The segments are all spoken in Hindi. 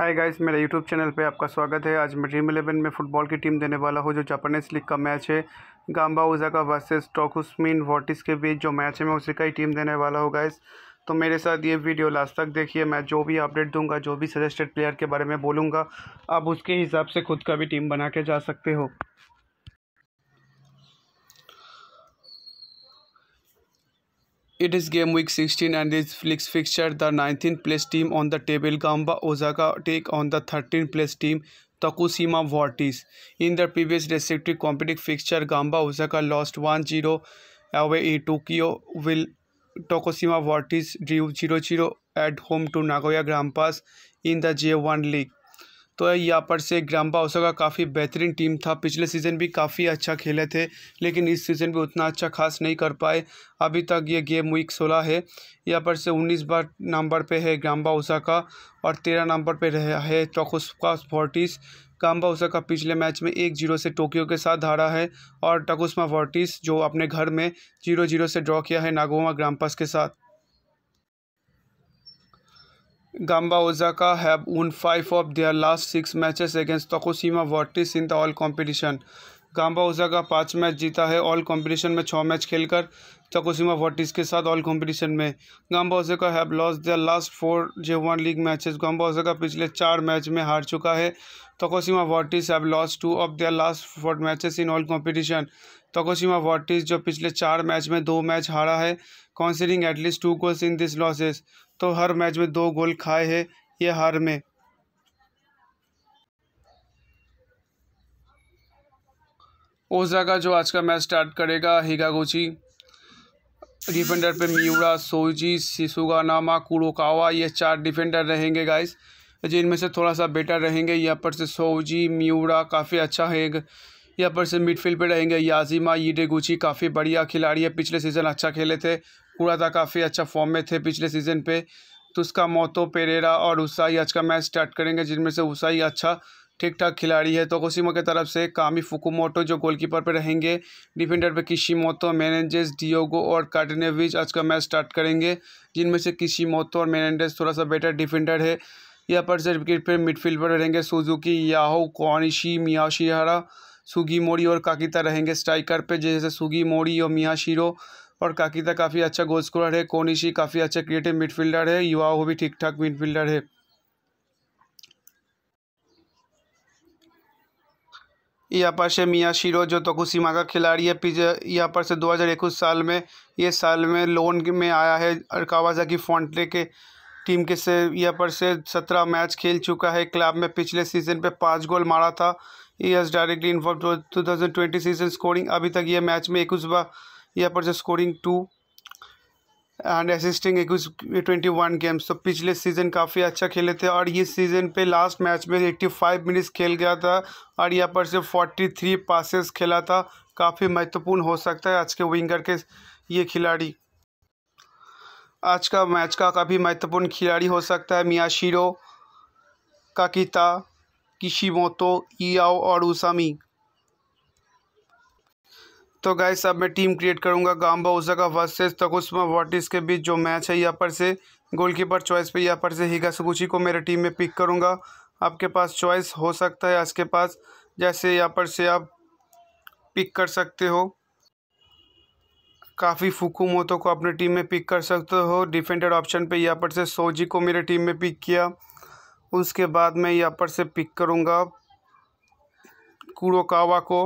हाय गाइस मेरे यूट्यूब चैनल पे आपका स्वागत है आज मैं ड्रीम इलेवन में फुटबॉल की टीम देने वाला हूँ जो जापानीज लीग का मैच है गाम्बा का वर्सेस टोकुसमिन वॉटिस के बीच जो मैच है मैं उसी का ही टीम देने वाला हूँ गाइस तो मेरे साथ ये वीडियो लास्ट तक देखिए मैं जो भी अपडेट दूंगा जो भी सजेस्टेड प्लेयर के बारे में बोलूँगा आप उसके हिसाब से खुद का भी टीम बना के जा सकते हो It is game week 16 and this flicks fixture the 19th place team on the table Gamba Osaka take on the 13th place team Takushima Vortis. In the previous respective competitive fixture Gamba Osaka lost 1-0 away in Tokyo will Takushima Vortis drew 0-0 at home to Nagoya Grampus in the J1 league. तो यहाँ पर से ग्राम बाउसा का काफ़ी बेहतरीन टीम था पिछले सीज़न भी काफ़ी अच्छा खेले थे लेकिन इस सीज़न भी उतना अच्छा खास नहीं कर पाए अभी तक ये गेम वीक सोलह है यहाँ पर से उन्नीस बार नंबर पे है ग्राम बाउसा का और तेरह नंबर पे रहा है टोकोस्का फोर्टिस काम्बा का पिछले मैच में एक जीरो से टोक्यो के साथ हारा है और टकुस्मा फोर्टिस जो अपने घर में जीरो जीरो से ड्रॉ किया है नागोमा ग्रामपस के साथ Gamba Osaka have won five of their last six matches against Tokushima Vortis in the all competition. Gamba Osaka पाँच मैच जीता है ऑल कंपटीशन में छः मैच खेलकर तकोसीमा वॉटिस के साथ ऑल कंपटीशन में Gamba Osaka have lost the last four J one league matches Gamba Osaka पिछले चार मैच में हार चुका है Tokushima Vortis have lost two of their last four matches in all competition Tokushima Vortis जो पिछले चार मैच में दो मैच हारा है conceding at least two goals in this losses तो हर मैच में दो गोल खाए हैं ये हार में ओजा का जो आज का मैच स्टार्ट करेगा हिगागोची डिफेंडर पे मियूरा सोजी सिसुगा नामा कुरोकावा ये चार डिफेंडर रहेंगे गाइस जिनमें से थोड़ा सा बेटर रहेंगे यहाँ पर से सोजी मियूरा काफ़ी अच्छा है यहाँ पर से मिडफील्ड पे रहेंगे याजिमा गुची काफ़ी बढ़िया खिलाड़ी है पिछले सीज़न अच्छा खेले थे पूरा था काफ़ी अच्छा फॉर्म में थे पिछले सीज़न पे तो उसका मोतो पेरेरा और उसाई आज का मैच स्टार्ट करेंगे जिनमें से उसाई अच्छा ठीक ठाक खिलाड़ी है तो कोशिमो की तरफ से कामी फुकुमोटो जो गोलकीपर पर रहेंगे डिफेंडर पे मोतो मेनेंजेस डियोगो और कार्टिनेविज आज का मैच स्टार्ट करेंगे जिनमें से मोतो और मैनेंडेस थोड़ा सा बेटर डिफेंडर है यहाँ पर से विकेट पर मिडफील्ड पर रहेंगे सुजुकी याहो कौनिशी मियाशीहरा सुगी मोरी और काकिता रहेंगे स्ट्राइकर पे जैसे सुगी मोरी और मियाशीरो और काकिता काफ़ी अच्छा गोल स्कोरर है कोनिशी काफ़ी अच्छा क्रिएटिव मिडफील्डर है युवा वो भी ठीक ठाक मिडफील्डर है यहाँ पर से मियाँ शिरो जो तोकुसीमा का खिलाड़ी है पीछे यहाँ पर से दो हजार इक्कीस साल में ये साल में लोन में आया है और की फॉन्टले के टीम के से यहाँ पर से सत्रह मैच खेल चुका है क्लब में पिछले सीजन पे पाँच गोल मारा था ये directly in form two thousand twenty season scoring अभी तक ये मैच में इक्कीस बार यहाँ पर जो स्कोरिंग टू एंड असिस्टिंग एक ट्वेंटी वन गेम्स तो पिछले सीज़न काफ़ी अच्छा खेले थे और ये सीज़न पे लास्ट मैच में एट्टी फाइव मिनट्स खेल गया था और यहाँ पर से फोर्टी थ्री पासेस खेला था काफ़ी महत्वपूर्ण हो सकता है आज के विंगर के ये खिलाड़ी आज का मैच का काफ़ी महत्वपूर्ण खिलाड़ी हो सकता है मियाँ मियाशीरो काकिता मोतो ईयाओ और उसामी तो गाइस अब मैं टीम क्रिएट करूंगा Gamba Osaka versus Tokushima Vortis के बीच जो मैच है यहाँ पर से गोलकीपर चॉइस पे यहाँ पर से हिगा सकुची को मेरे टीम में पिक करूंगा आपके पास चॉइस हो सकता है आज के पास जैसे यहाँ पर से आप पिक कर सकते हो काफ़ी फुकू मोतों को अपने टीम में पिक कर सकते हो डिफ़ेंडर ऑप्शन पर यहाँ पर से सोजी को मेरे टीम में पिक किया उसके बाद मैं यहाँ पर से पिक करूँगा कुरोकावा को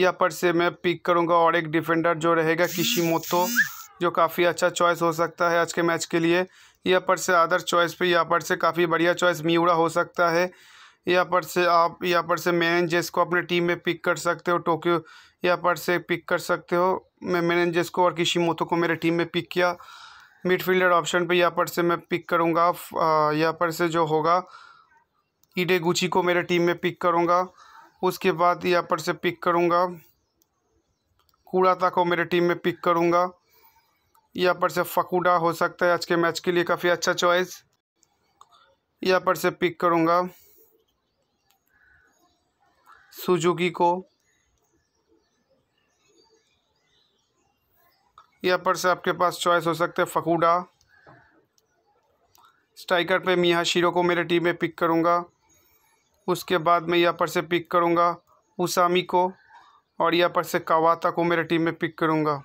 यहाँ पर से मैं पिक करूँगा और एक डिफेंडर जो रहेगा मोतो जो काफ़ी अच्छा चॉइस हो सकता है आज के मैच के लिए यहाँ पर से अदर चॉइस पे यहाँ पर से काफ़ी बढ़िया चॉइस म्यूरा हो सकता है यहाँ पर से आप यहाँ पर से मैनेजेस को अपने टीम में पिक कर सकते हो टोक्यो यहाँ पर से पिक कर सकते हो मैं मैनेजेस को और मोतो को मेरे टीम में पिक किया मिडफील्डर ऑप्शन पर यहाँ पर से मैं पिक करूँगा यहाँ पर से जो होगा ईडे गुची को मेरे टीम में पिक करूँगा उसके बाद यहाँ पर से पिक करूँगा कूड़ाता को मेरे टीम में पिक करूँगा यहाँ पर से फकूडा हो सकता है आज के मैच के लिए काफ़ी अच्छा चॉइस यहाँ पर से पिक करूँगा सुजुकी को यहाँ पर से आपके पास चॉइस हो सकते हैं फकूडा स्ट्राइकर पे मियाँ शीरो को मेरे टीम में पिक करूँगा उसके बाद मैं यहाँ पर से पिक करूँगा उसामी को और यहाँ पर से कावाता को मेरे टीम में पिक करूँगा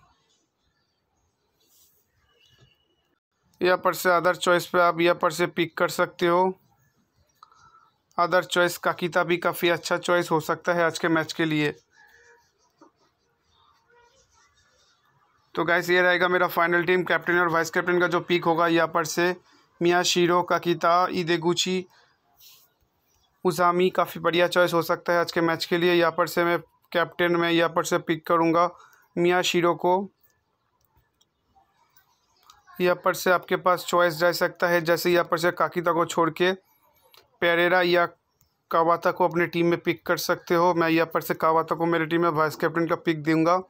यहाँ पर से अदर चॉइस पे आप यहाँ पर से पिक कर सकते हो अदर चॉइस काकीता भी काफ़ी अच्छा चॉइस हो सकता है आज के मैच के लिए तो गैस ये रहेगा मेरा फाइनल टीम कैप्टन और वाइस कैप्टन का जो पिक होगा यहाँ पर से मियाँ शीरो ईदे गुची उजामी काफ़ी बढ़िया चॉइस हो सकता है आज के मैच के लिए यहाँ पर से मैं कैप्टन में यहाँ पर से पिक करूँगा मियाँ शीरो को यहाँ पर से आपके पास चॉइस जा सकता है जैसे यहाँ पर से काकिता को छोड़ के पेरेरा या कावाता को अपने टीम में पिक कर सकते हो मैं यहाँ पर से कावाता को मेरी टीम में वाइस कैप्टन का पिक दूंगा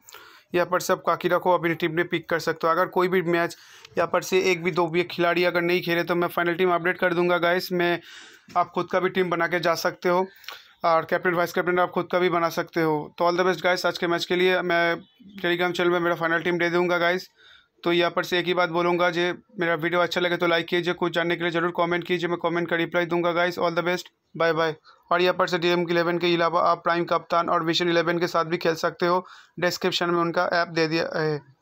यहाँ पर से आप काकिरा को अपनी टीम में पिक कर सकते हो अगर कोई भी मैच यहाँ पर से एक भी दो भी खिलाड़ी अगर नहीं खेले तो मैं फाइनल टीम अपडेट कर दूंगा गाइस मैं आप खुद का भी टीम बना के जा सकते हो और कैप्टन वाइस कैप्टन आप खुद का भी बना सकते हो तो ऑल द बेस्ट गाइस आज के मैच के लिए मैं टेलीग्राम चैनल में मेरा फाइनल टीम दे दूंगा गाइस तो यहाँ पर से एक ही बात बोलूँगा जो मेरा वीडियो अच्छा लगे तो लाइक कीजिए कुछ जानने के लिए जरूर कॉमेंट कीजिए मैं कॉमेंट का रिप्लाई दूंगा guys all the best bye bye और यहाँ पर से डी एम इलेवन के अलावा आप प्राइम कप्तान और विशन इलेवन के साथ भी खेल सकते हो डिस्क्रिप्शन में उनका ऐप दे दिया है